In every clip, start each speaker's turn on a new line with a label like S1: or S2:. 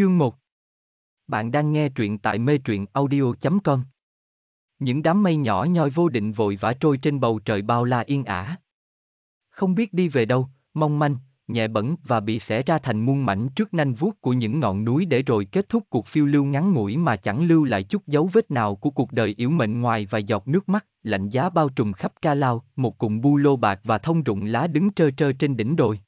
S1: Chương 1 Bạn đang nghe truyện tại mê truyện audio.com Những đám mây nhỏ nhoi vô định vội vã trôi trên bầu trời bao la yên ả. Không biết đi về đâu, mong manh, nhẹ bẩn và bị xẻ ra thành muôn mảnh trước nanh vuốt của những ngọn núi để rồi kết thúc cuộc phiêu lưu ngắn ngủi mà chẳng lưu lại chút dấu vết nào của cuộc đời yếu mệnh ngoài vài giọt nước mắt, lạnh giá bao trùm khắp ca lao, một cụm bu lô bạc và thông rụng lá đứng trơ trơ trên đỉnh đồi.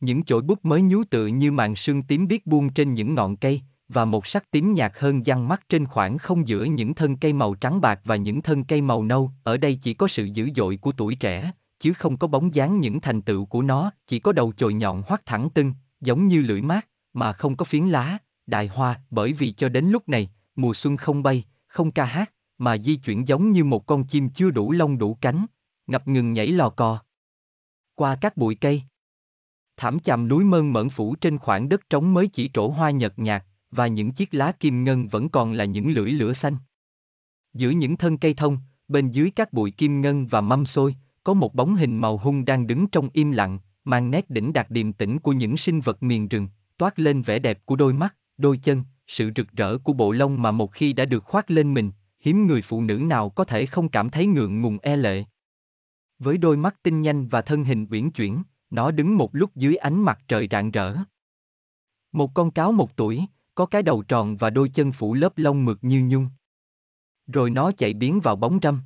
S1: Những chổi bút mới nhú tự như màn sương tím biết buông trên những ngọn cây, và một sắc tím nhạt hơn giăng mắt trên khoảng không giữa những thân cây màu trắng bạc và những thân cây màu nâu, ở đây chỉ có sự dữ dội của tuổi trẻ, chứ không có bóng dáng những thành tựu của nó, chỉ có đầu chồi nhọn hoắt thẳng tưng, giống như lưỡi mát, mà không có phiến lá, đại hoa, bởi vì cho đến lúc này, mùa xuân không bay, không ca hát, mà di chuyển giống như một con chim chưa đủ lông đủ cánh, ngập ngừng nhảy lò cò. Qua các bụi cây, thảm chàm núi mơn mởn phủ trên khoảng đất trống mới chỉ trổ hoa nhợt nhạt, và những chiếc lá kim ngân vẫn còn là những lưỡi lửa xanh. Giữa những thân cây thông, bên dưới các bụi kim ngân và mâm xôi, có một bóng hình màu hung đang đứng trong im lặng, mang nét đỉnh đạt điềm tĩnh của những sinh vật miền rừng, toát lên vẻ đẹp của đôi mắt, đôi chân, sự rực rỡ của bộ lông mà một khi đã được khoác lên mình, hiếm người phụ nữ nào có thể không cảm thấy ngượng ngùng e lệ. Với đôi mắt tinh nhanh và thân hình uyển chuyển, nó đứng một lúc dưới ánh mặt trời rạng rỡ. Một con cáo một tuổi, có cái đầu tròn và đôi chân phủ lớp lông mượt như nhung. Rồi nó chạy biến vào bóng râm.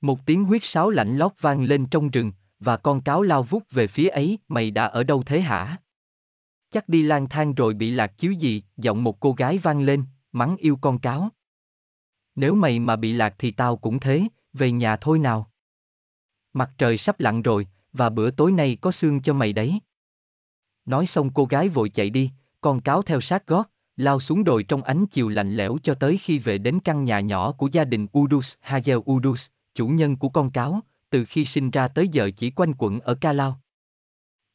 S1: Một tiếng huyết sáo lạnh lót vang lên trong rừng, và con cáo lao vút về phía ấy, mày đã ở đâu thế hả? Chắc đi lang thang rồi bị lạc chứ gì, giọng một cô gái vang lên, mắng yêu con cáo. Nếu mày mà bị lạc thì tao cũng thế, về nhà thôi nào. Mặt trời sắp lặn rồi, và bữa tối nay có xương cho mày đấy. Nói xong cô gái vội chạy đi, con cáo theo sát gót, lao xuống đồi trong ánh chiều lạnh lẽo cho tới khi về đến căn nhà nhỏ của gia đình Udus Hagel Udus, chủ nhân của con cáo, từ khi sinh ra tới giờ chỉ quanh quẩn ở Ca Lao.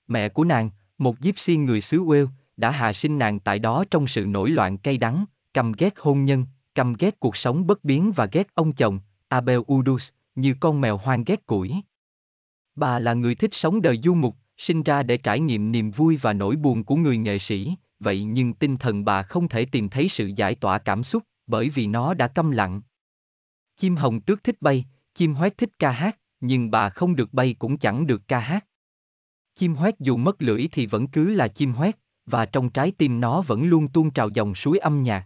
S1: Mẹ của nàng, một diếp si người xứ Wales, đã hạ sinh nàng tại đó trong sự nổi loạn cay đắng, căm ghét hôn nhân, căm ghét cuộc sống bất biến và ghét ông chồng, Abel Udus, như con mèo hoang ghét củi. Bà là người thích sống đời du mục, sinh ra để trải nghiệm niềm vui và nỗi buồn của người nghệ sĩ, vậy nhưng tinh thần bà không thể tìm thấy sự giải tỏa cảm xúc, bởi vì nó đã câm lặng. Chim hồng tước thích bay, chim hoét thích ca hát, nhưng bà không được bay cũng chẳng được ca hát. Chim hoét dù mất lưỡi thì vẫn cứ là chim hoét, và trong trái tim nó vẫn luôn tuôn trào dòng suối âm nhạc.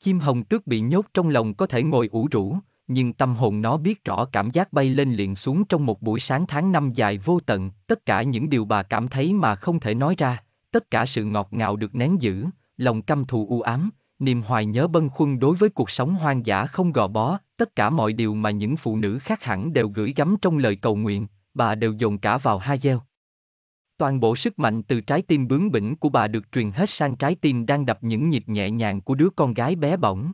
S1: Chim hồng tước bị nhốt trong lòng có thể ngồi ủ rũ, nhưng tâm hồn nó biết rõ cảm giác bay lên liền xuống trong một buổi sáng tháng năm dài vô tận, tất cả những điều bà cảm thấy mà không thể nói ra, tất cả sự ngọt ngào được nén giữ, lòng căm thù u ám, niềm hoài nhớ bâng khuâng đối với cuộc sống hoang dã không gò bó, tất cả mọi điều mà những phụ nữ khác hẳn đều gửi gắm trong lời cầu nguyện, bà đều dồn cả vào hai gieo. Toàn bộ sức mạnh từ trái tim bướng bỉnh của bà được truyền hết sang trái tim đang đập những nhịp nhẹ nhàng của đứa con gái bé bỏng.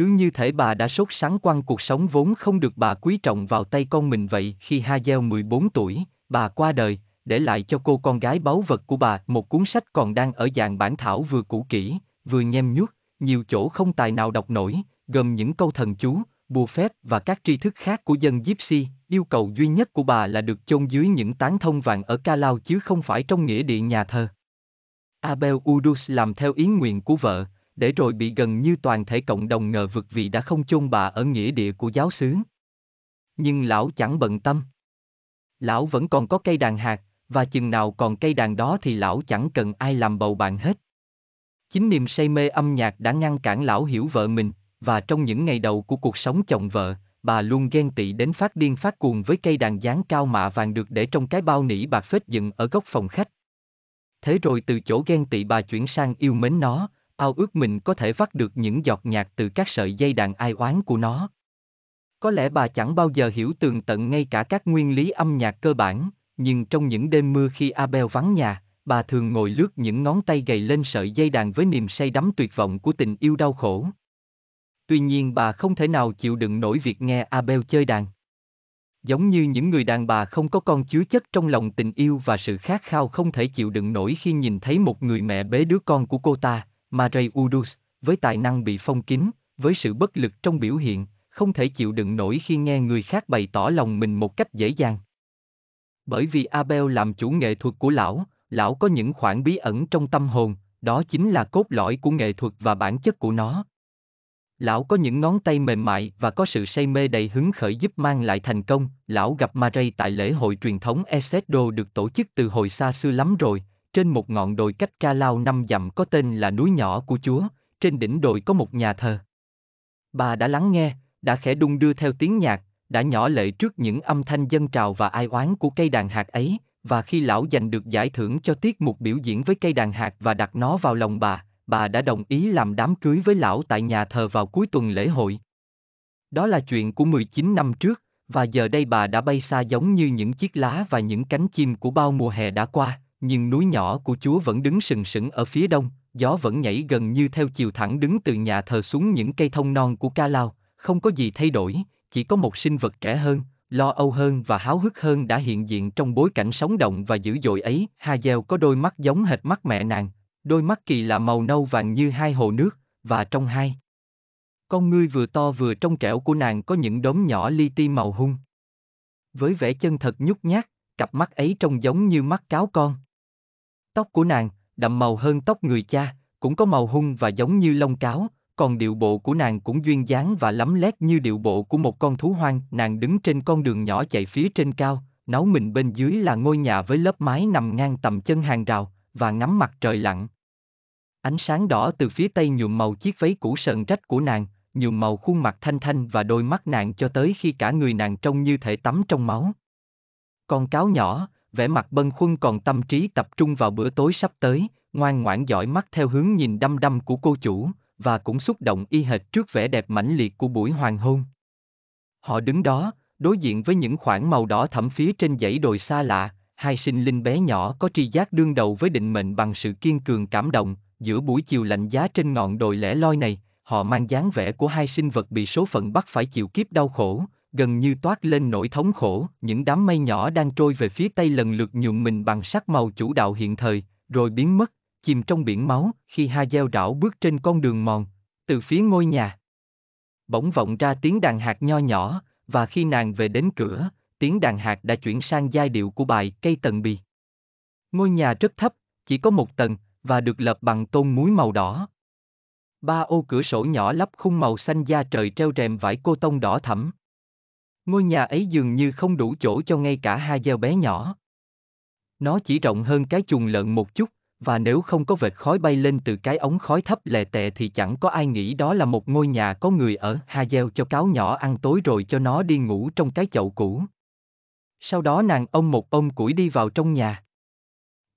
S1: Cứ như thể bà đã sốt sáng quan cuộc sống vốn không được bà quý trọng vào tay con mình vậy khi Ha Hazel 14 tuổi, bà qua đời, để lại cho cô con gái báu vật của bà một cuốn sách còn đang ở dạng bản thảo vừa cũ kỹ, vừa nhem nhuốc, nhiều chỗ không tài nào đọc nổi, gồm những câu thần chú, bùa phép và các tri thức khác của dân Gypsy, yêu cầu duy nhất của bà là được chôn dưới những tán thông vàng ở Calao chứ không phải trong nghĩa địa nhà thờ. Abel Udus làm theo ý nguyện của vợ, để rồi bị gần như toàn thể cộng đồng ngờ vực vì đã không chôn bà ở nghĩa địa của giáo xứ. Nhưng lão chẳng bận tâm. Lão vẫn còn có cây đàn hạt, và chừng nào còn cây đàn đó thì lão chẳng cần ai làm bầu bạn hết. Chính niềm say mê âm nhạc đã ngăn cản lão hiểu vợ mình, và trong những ngày đầu của cuộc sống chồng vợ, bà luôn ghen tị đến phát điên phát cuồng với cây đàn dáng cao mạ vàng được để trong cái bao nỉ bạc phết dựng ở góc phòng khách. Thế rồi từ chỗ ghen tị bà chuyển sang yêu mến nó, ao ước mình có thể vắt được những giọt nhạc từ các sợi dây đàn ai oán của nó. Có lẽ bà chẳng bao giờ hiểu tường tận ngay cả các nguyên lý âm nhạc cơ bản, nhưng trong những đêm mưa khi Abel vắng nhà, bà thường ngồi lướt những ngón tay gầy lên sợi dây đàn với niềm say đắm tuyệt vọng của tình yêu đau khổ. Tuy nhiên bà không thể nào chịu đựng nổi việc nghe Abel chơi đàn. Giống như những người đàn bà không có con chứa chất trong lòng tình yêu và sự khát khao không thể chịu đựng nổi khi nhìn thấy một người mẹ bế đứa con của cô ta, Marey Udus, với tài năng bị phong kín, với sự bất lực trong biểu hiện, không thể chịu đựng nổi khi nghe người khác bày tỏ lòng mình một cách dễ dàng. Bởi vì Abel làm chủ nghệ thuật của lão, lão có những khoảng bí ẩn trong tâm hồn, đó chính là cốt lõi của nghệ thuật và bản chất của nó. Lão có những ngón tay mềm mại và có sự say mê đầy hứng khởi giúp mang lại thành công. Lão gặp Maray tại lễ hội truyền thống Esedo được tổ chức từ hồi xa xưa lắm rồi, trên một ngọn đồi cách Ca Lao năm dặm có tên là núi nhỏ của Chúa, trên đỉnh đồi có một nhà thờ. Bà đã lắng nghe, đã khẽ đung đưa theo tiếng nhạc, đã nhỏ lệ trước những âm thanh dân trào và ai oán của cây đàn hạt ấy, và khi lão giành được giải thưởng cho tiết mục biểu diễn với cây đàn hạt và đặt nó vào lòng bà, bà đã đồng ý làm đám cưới với lão tại nhà thờ vào cuối tuần lễ hội. Đó là chuyện của 19 năm trước, và giờ đây bà đã bay xa giống như những chiếc lá và những cánh chim của bao mùa hè đã qua, nhưng núi nhỏ của Chúa vẫn đứng sừng sững ở phía đông, gió vẫn nhảy gần như theo chiều thẳng đứng từ nhà thờ xuống những cây thông non của Ca Lao, không có gì thay đổi, chỉ có một sinh vật trẻ hơn, lo âu hơn và háo hức hơn đã hiện diện trong bối cảnh sống động và dữ dội ấy. Hà Gieo có đôi mắt giống hệt mắt mẹ nàng, đôi mắt kỳ lạ màu nâu vàng như hai hồ nước, và trong hai. Con ngươi vừa to vừa trong trẻo của nàng có những đốm nhỏ li ti màu hung. Với vẻ chân thật nhút nhát, cặp mắt ấy trông giống như mắt cáo con. Tóc của nàng, đậm màu hơn tóc người cha, cũng có màu hung và giống như lông cáo, còn điệu bộ của nàng cũng duyên dáng và lắm lét như điệu bộ của một con thú hoang. Nàng đứng trên con đường nhỏ chạy phía trên cao, nấu mình bên dưới là ngôi nhà với lớp mái nằm ngang tầm chân hàng rào, và ngắm mặt trời lặn. Ánh sáng đỏ từ phía tây nhuộm màu chiếc váy cũ sờn rách của nàng, nhuộm màu khuôn mặt thanh thanh và đôi mắt nàng cho tới khi cả người nàng trông như thể tắm trong máu. Con cáo nhỏ, vẻ mặt bân khuân còn tâm trí tập trung vào bữa tối sắp tới, ngoan ngoãn dõi mắt theo hướng nhìn đăm đăm của cô chủ, và cũng xúc động y hệt trước vẻ đẹp mãnh liệt của buổi hoàng hôn. Họ đứng đó, đối diện với những khoảng màu đỏ thẫm phía trên dãy đồi xa lạ, hai sinh linh bé nhỏ có tri giác đương đầu với định mệnh bằng sự kiên cường cảm động, giữa buổi chiều lạnh giá trên ngọn đồi lẻ loi này, họ mang dáng vẻ của hai sinh vật bị số phận bắt phải chịu kiếp đau khổ, gần như toát lên nỗi thống khổ, những đám mây nhỏ đang trôi về phía tây lần lượt nhuộm mình bằng sắc màu chủ đạo hiện thời, rồi biến mất, chìm trong biển máu, khi Ha gieo rảo bước trên con đường mòn, từ phía ngôi nhà. Bỗng vọng ra tiếng đàn hạt nho nhỏ, và khi nàng về đến cửa, tiếng đàn hạt đã chuyển sang giai điệu của bài Cây Tần Bì. Ngôi nhà rất thấp, chỉ có một tầng, và được lập bằng tôn muối màu đỏ. Ba ô cửa sổ nhỏ lắp khung màu xanh da trời treo rèm vải cô tông đỏ thẫm. Ngôi nhà ấy dường như không đủ chỗ cho ngay cả hai gieo bé nhỏ. Nó chỉ rộng hơn cái chuồng lợn một chút, và nếu không có vệt khói bay lên từ cái ống khói thấp lè tè thì chẳng có ai nghĩ đó là một ngôi nhà có người ở hà gieo cho cáo nhỏ ăn tối rồi cho nó đi ngủ trong cái chậu cũ. Sau đó nàng ông một ông củi đi vào trong nhà.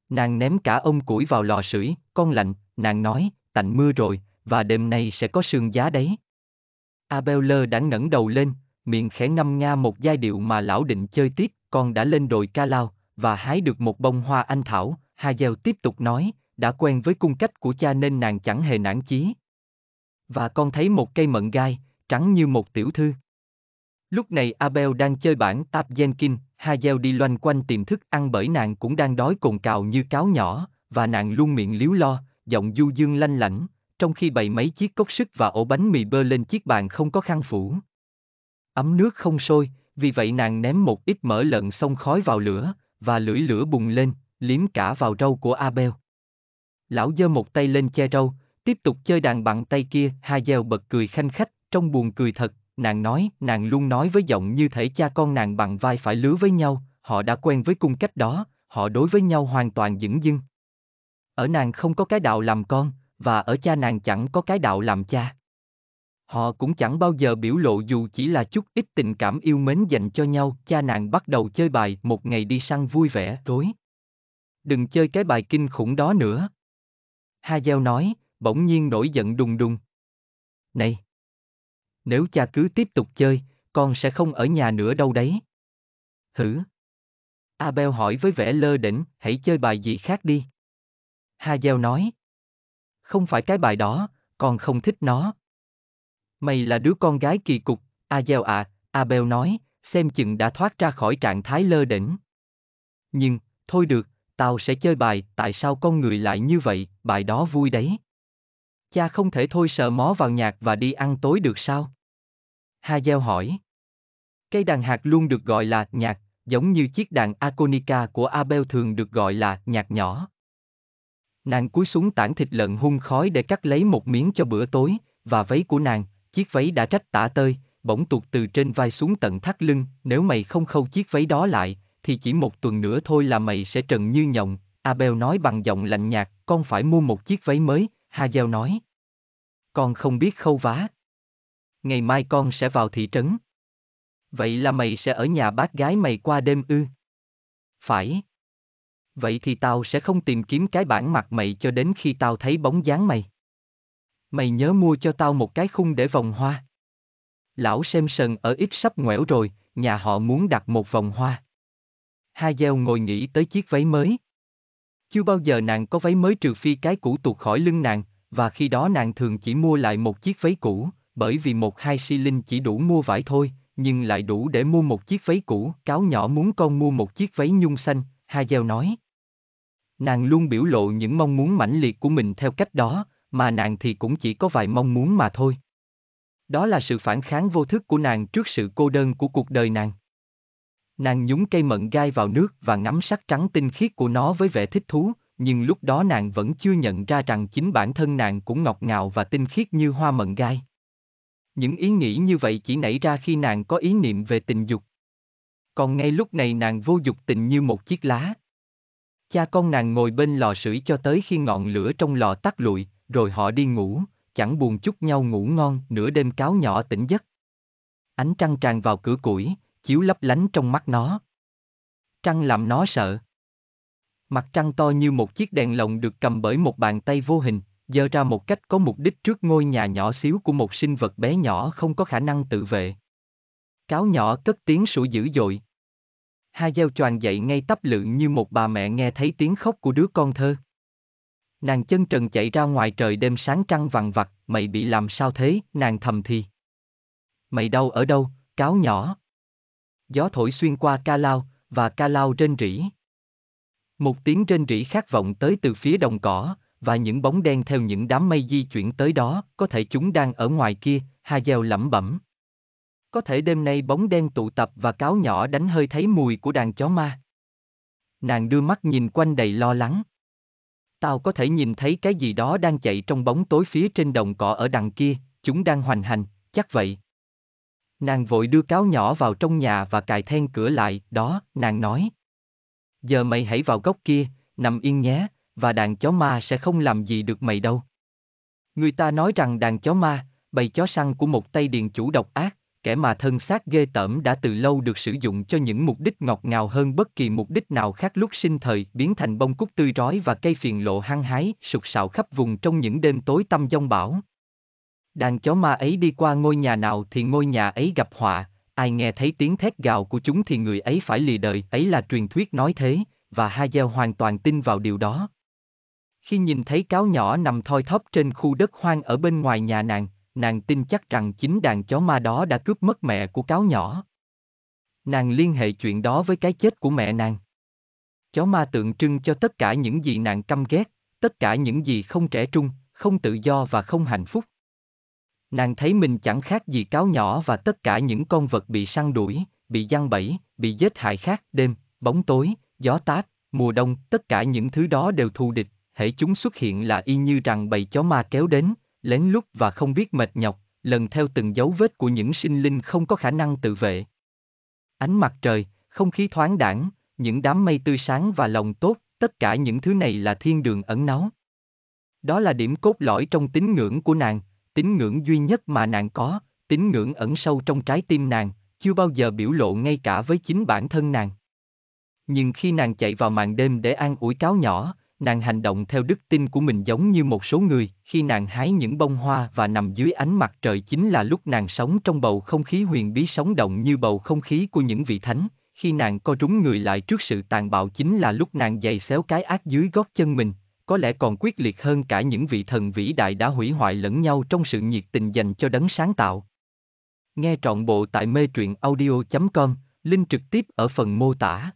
S1: Nàng ném cả ông củi vào lò sưởi, con lạnh, nàng nói, tạnh mưa rồi, và đêm nay sẽ có sương giá đấy. Abel lơ đã ngẩng đầu lên, miệng khẽ ngâm nga một giai điệu mà lão định chơi tiếp, con đã lên đồi ca lao, và hái được một bông hoa anh thảo, Hà Gieo tiếp tục nói, đã quen với cung cách của cha nên nàng chẳng hề nản chí. Và con thấy một cây mận gai, trắng như một tiểu thư. Lúc này Abel đang chơi bản Tap Jenkin, Hazel đi loanh quanh tìm thức ăn bởi nàng cũng đang đói cồn cào như cáo nhỏ, và nàng luôn miệng líu lo, giọng du dương lanh lảnh, trong khi bày mấy chiếc cốc sức và ổ bánh mì bơ lên chiếc bàn không có khăn phủ. Ấm nước không sôi, vì vậy nàng ném một ít mỡ lợn xông khói vào lửa, và lưỡi lửa bùng lên, liếm cả vào râu của Abel. Lão giơ một tay lên che râu, tiếp tục chơi đàn bằng tay kia, Hazel bật cười khanh khách, trong buồn cười thật, nàng nói, nàng luôn nói với giọng như thể cha con nàng bằng vai phải lứa với nhau, họ đã quen với cung cách đó, họ đối với nhau hoàn toàn dững dưng. Ở nàng không có cái đạo làm con, và ở cha nàng chẳng có cái đạo làm cha. Họ cũng chẳng bao giờ biểu lộ dù chỉ là chút ít tình cảm yêu mến dành cho nhau, cha nàng bắt đầu chơi bài một ngày đi săn vui vẻ, tối. Đừng chơi cái bài kinh khủng đó nữa. Ha Gieo nói, bỗng nhiên nổi giận đùng đùng. Này! Nếu cha cứ tiếp tục chơi, con sẽ không ở nhà nữa đâu đấy. Hử? Abel hỏi với vẻ lơ đỉnh, hãy chơi bài gì khác đi. Ha Gieo nói. Không phải cái bài đó, con không thích nó. Mày là đứa con gái kỳ cục, Adele ạ, à, Abel nói, xem chừng đã thoát ra khỏi trạng thái lơ đỉnh. Nhưng, thôi được, tao sẽ chơi bài, tại sao con người lại như vậy, bài đó vui đấy. Cha không thể thôi sợ mó vào nhạc và đi ăn tối được sao? Ha gieo hỏi. Cây đàn hạt luôn được gọi là nhạc, giống như chiếc đàn Aconica của Abel thường được gọi là nhạc nhỏ. Nàng cúi xuống tảng thịt lợn hung khói để cắt lấy một miếng cho bữa tối, và váy của nàng, Chiếc váy đã rách tả tơi, bỗng tuột từ trên vai xuống tận thắt lưng, nếu mày không khâu chiếc váy đó lại, thì chỉ một tuần nữa thôi là mày sẽ trần như nhộng, Abel nói bằng giọng lạnh nhạt, con phải mua một chiếc váy mới, Hazel nói. Con không biết khâu vá. Ngày mai con sẽ vào thị trấn. Vậy là mày sẽ ở nhà bác gái mày qua đêm ư? Phải. Vậy thì tao sẽ không tìm kiếm cái bản mặt mày cho đến khi tao thấy bóng dáng mày. Mày nhớ mua cho tao một cái khung để vòng hoa. Lão xem sần ở ít sắp ngoẻo rồi, nhà họ muốn đặt một vòng hoa. Hai Gieo ngồi nghĩ tới chiếc váy mới. Chưa bao giờ nàng có váy mới trừ phi cái cũ tuột khỏi lưng nàng, và khi đó nàng thường chỉ mua lại một chiếc váy cũ, bởi vì một hai si linh chỉ đủ mua vải thôi, nhưng lại đủ để mua một chiếc váy cũ. Cáo nhỏ muốn con mua một chiếc váy nhung xanh, Hai Gieo nói. Nàng luôn biểu lộ những mong muốn mãnh liệt của mình theo cách đó, mà nàng thì cũng chỉ có vài mong muốn mà thôi. Đó là sự phản kháng vô thức của nàng trước sự cô đơn của cuộc đời nàng. Nàng nhúng cây mận gai vào nước và ngắm sắc trắng tinh khiết của nó với vẻ thích thú, nhưng lúc đó nàng vẫn chưa nhận ra rằng chính bản thân nàng cũng ngọt ngào và tinh khiết như hoa mận gai. Những ý nghĩ như vậy chỉ nảy ra khi nàng có ý niệm về tình dục. Còn ngay lúc này nàng vô dục tình như một chiếc lá. Cha con nàng ngồi bên lò sưởi cho tới khi ngọn lửa trong lò tắt lụi, rồi họ đi ngủ, chẳng buồn chút nhau ngủ ngon, nửa đêm cáo nhỏ tỉnh giấc. Ánh trăng tràn vào cửa củi, chiếu lấp lánh trong mắt nó. Trăng làm nó sợ. Mặt trăng to như một chiếc đèn lồng được cầm bởi một bàn tay vô hình, giơ ra một cách có mục đích trước ngôi nhà nhỏ xíu của một sinh vật bé nhỏ không có khả năng tự vệ. Cáo nhỏ cất tiếng sủa dữ dội. Hai gieo choàng dậy ngay tắp lự như một bà mẹ nghe thấy tiếng khóc của đứa con thơ. Nàng chân trần chạy ra ngoài trời đêm sáng trăng vằn vặt, mày bị làm sao thế, nàng thầm thì. Mày đâu ở đâu, cáo nhỏ. Gió thổi xuyên qua ca lao, và ca lao rên rỉ. Một tiếng rên rỉ khát vọng tới từ phía đồng cỏ, và những bóng đen theo những đám mây di chuyển tới đó, có thể chúng đang ở ngoài kia, Hà Gieo lẩm bẩm. Có thể đêm nay bóng đen tụ tập và cáo nhỏ đánh hơi thấy mùi của đàn chó ma. Nàng đưa mắt nhìn quanh đầy lo lắng. Tao có thể nhìn thấy cái gì đó đang chạy trong bóng tối phía trên đồng cỏ ở đằng kia, chúng đang hoành hành, chắc vậy. Nàng vội đưa cáo nhỏ vào trong nhà và cài then cửa lại, đó, nàng nói. Giờ mày hãy vào góc kia, nằm yên nhé, và đàn chó ma sẽ không làm gì được mày đâu. Người ta nói rằng đàn chó ma, bầy chó săn của một tay điền chủ độc ác, kẻ mà thân xác ghê tởm đã từ lâu được sử dụng cho những mục đích ngọt ngào hơn bất kỳ mục đích nào khác lúc sinh thời biến thành bông cúc tươi rói và cây phiền lộ hăng hái sục sạo khắp vùng trong những đêm tối tăm giông bão. Đàn chó ma ấy đi qua ngôi nhà nào thì ngôi nhà ấy gặp họa, ai nghe thấy tiếng thét gào của chúng thì người ấy phải lì đời, ấy là truyền thuyết nói thế, và Hazel hoàn toàn tin vào điều đó. Khi nhìn thấy cáo nhỏ nằm thoi thóp trên khu đất hoang ở bên ngoài nhà nàng, nàng tin chắc rằng chính đàn chó ma đó đã cướp mất mẹ của cáo nhỏ. Nàng liên hệ chuyện đó với cái chết của mẹ nàng. Chó ma tượng trưng cho tất cả những gì nàng căm ghét, tất cả những gì không trẻ trung, không tự do và không hạnh phúc. Nàng thấy mình chẳng khác gì cáo nhỏ và tất cả những con vật bị săn đuổi, bị giăng bẫy, bị giết hại khác, đêm, bóng tối, gió táp, mùa đông, tất cả những thứ đó đều thù địch, hễ chúng xuất hiện là y như rằng bầy chó ma kéo đến, lén lút và không biết mệt nhọc, lần theo từng dấu vết của những sinh linh không có khả năng tự vệ. Ánh mặt trời, không khí thoáng đẳng những đám mây tươi sáng và lòng tốt, tất cả những thứ này là thiên đường ẩn náu. Đó là điểm cốt lõi trong tín ngưỡng của nàng, tín ngưỡng duy nhất mà nàng có, tín ngưỡng ẩn sâu trong trái tim nàng, chưa bao giờ biểu lộ ngay cả với chính bản thân nàng. Nhưng khi nàng chạy vào màn đêm để an ủi cáo nhỏ, nàng hành động theo đức tin của mình giống như một số người, khi nàng hái những bông hoa và nằm dưới ánh mặt trời chính là lúc nàng sống trong bầu không khí huyền bí sống động như bầu không khí của những vị thánh, khi nàng co rúng người lại trước sự tàn bạo chính là lúc nàng giày xéo cái ác dưới gót chân mình, có lẽ còn quyết liệt hơn cả những vị thần vĩ đại đã hủy hoại lẫn nhau trong sự nhiệt tình dành cho đấng sáng tạo. Nghe trọn bộ tại mê truyện audio.com, link trực tiếp ở phần mô tả.